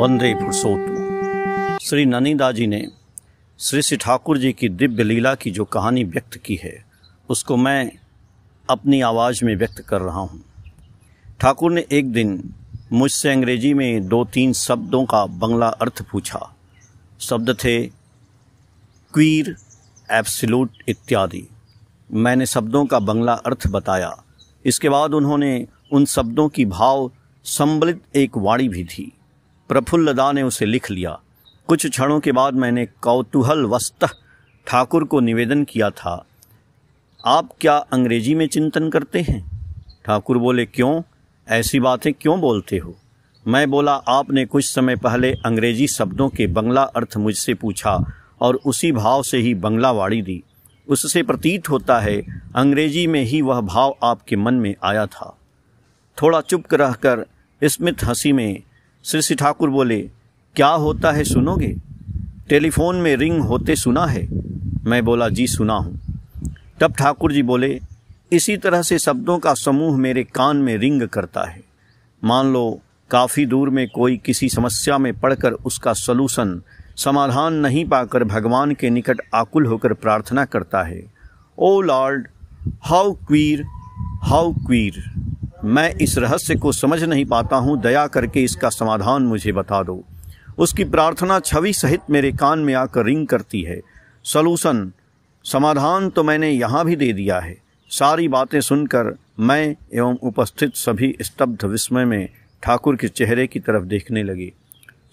बंदे रही श्री ननिदा जी ने श्री श्री ठाकुर जी की दिव्य लीला की जो कहानी व्यक्त की है उसको मैं अपनी आवाज़ में व्यक्त कर रहा हूँ ठाकुर ने एक दिन मुझसे अंग्रेजी में दो तीन शब्दों का बंगला अर्थ पूछा शब्द थे क्वीर एब्सलूट इत्यादि मैंने शब्दों का बंगला अर्थ बताया इसके बाद उन्होंने उन शब्दों की भाव संबलित एक वाणी भी थी प्रफुल्लदा ने उसे लिख लिया कुछ क्षणों के बाद मैंने कौतूहल वस्त ठाकुर को निवेदन किया था आप क्या अंग्रेजी में चिंतन करते हैं ठाकुर बोले क्यों ऐसी बातें क्यों बोलते हो मैं बोला आपने कुछ समय पहले अंग्रेजी शब्दों के बंगला अर्थ मुझसे पूछा और उसी भाव से ही बंगला वाड़ी दी उससे प्रतीत होता है अंग्रेजी में ही वह भाव आपके मन में आया था थोड़ा चुप रहकर स्मित हंसी में श्री श्री ठाकुर बोले क्या होता है सुनोगे टेलीफोन में रिंग होते सुना है मैं बोला जी सुना हूँ तब ठाकुर जी बोले इसी तरह से शब्दों का समूह मेरे कान में रिंग करता है मान लो काफ़ी दूर में कोई किसी समस्या में पढ़कर उसका सलूशन समाधान नहीं पाकर भगवान के निकट आकुल होकर प्रार्थना करता है O Lord how queer how queer मैं इस रहस्य को समझ नहीं पाता हूँ दया करके इसका समाधान मुझे बता दो उसकी प्रार्थना छवि सहित मेरे कान में आकर रिंग करती है सलूशन समाधान तो मैंने यहाँ भी दे दिया है सारी बातें सुनकर मैं एवं उपस्थित सभी स्तब्ध विस्मय में ठाकुर के चेहरे की तरफ देखने लगे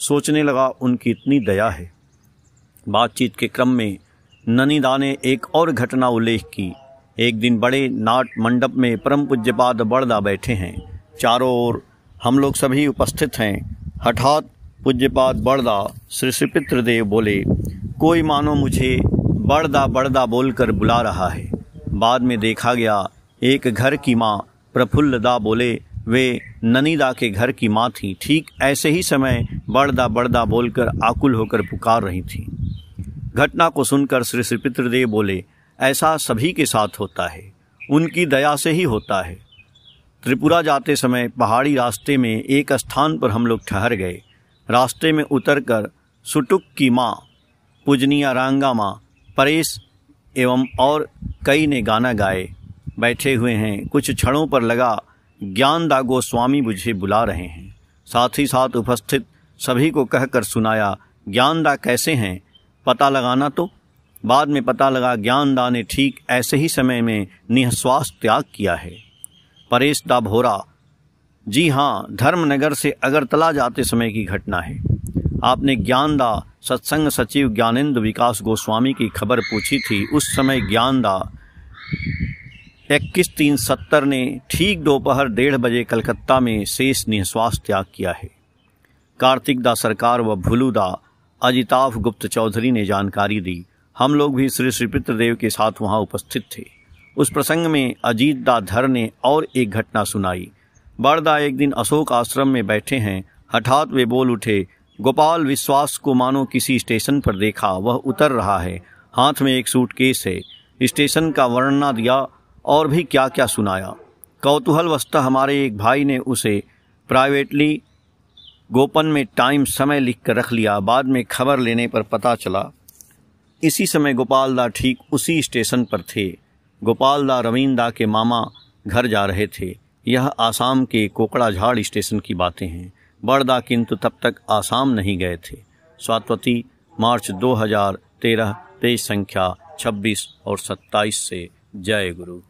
सोचने लगा उनकी इतनी दया है बातचीत के क्रम में ननिदा ने एक और घटना उल्लेख की एक दिन बड़े नाट मंडप में परम पूज्यपाद बड़दा बैठे हैं चारों ओर हम लोग सभी उपस्थित हैं हठात पूज्यपाद बड़दा श्री श्री देव बोले कोई मानो मुझे बड़दा बड़दा बोलकर बुला रहा है बाद में देखा गया एक घर की माँ प्रफुल्लदा बोले वे ननीदा के घर की माँ थी ठीक ऐसे ही समय बड़दा बड़दा बोलकर आकुल होकर पुकार रही थी घटना को सुनकर श्री श्री देव बोले ऐसा सभी के साथ होता है उनकी दया से ही होता है त्रिपुरा जाते समय पहाड़ी रास्ते में एक स्थान पर हम लोग ठहर गए रास्ते में उतरकर सुटुक की माँ पूजनिया रांगा माँ परेश एवं और कई ने गाना गाए बैठे हुए हैं कुछ क्षणों पर लगा ज्ञान दागो गोस्वामी मुझे बुला रहे हैं साथ ही साथ उपस्थित सभी को कहकर सुनाया ज्ञानदा कैसे हैं पता लगाना तो बाद में पता लगा ज्ञानदा ने ठीक ऐसे ही समय में निःस्वास त्याग किया है परेश दा भोरा जी हाँ धर्मनगर से अगरतला जाते समय की घटना है आपने ज्ञानदा सत्संग सचिव ज्ञानेंद्र विकास गोस्वामी की खबर पूछी थी उस समय ज्ञानदा इक्कीस तीन सत्तर ने ठीक दोपहर डेढ़ बजे कलकत्ता में शेष निःस्वास त्याग किया है कार्तिक दा सरकार व भुलूदा अजिताभ गुप्त चौधरी ने जानकारी दी हम लोग भी श्री श्री पितृदेव के साथ वहाँ उपस्थित थे उस प्रसंग में अजीत दाधर ने और एक घटना सुनाई बड़दा एक दिन अशोक आश्रम में बैठे हैं हठात वे बोल उठे गोपाल विश्वास को मानो किसी स्टेशन पर देखा वह उतर रहा है हाथ में एक सूटकेस है स्टेशन का वर्णना दिया और भी क्या क्या सुनाया कौतूहल वस्ता हमारे एक भाई ने उसे प्राइवेटली गोपन में टाइम समय लिख कर रख लिया बाद में खबर लेने पर पता चला इसी समय गोपाल दा ठीक उसी स्टेशन पर थे गोपाल रवीन रवींदा के मामा घर जा रहे थे यह आसाम के कोकड़ा झाड़ स्टेशन की बातें हैं बड़दा किंतु तब तक आसाम नहीं गए थे स्वातवती मार्च 2013 पेज संख्या 26 और 27 से जय गुरु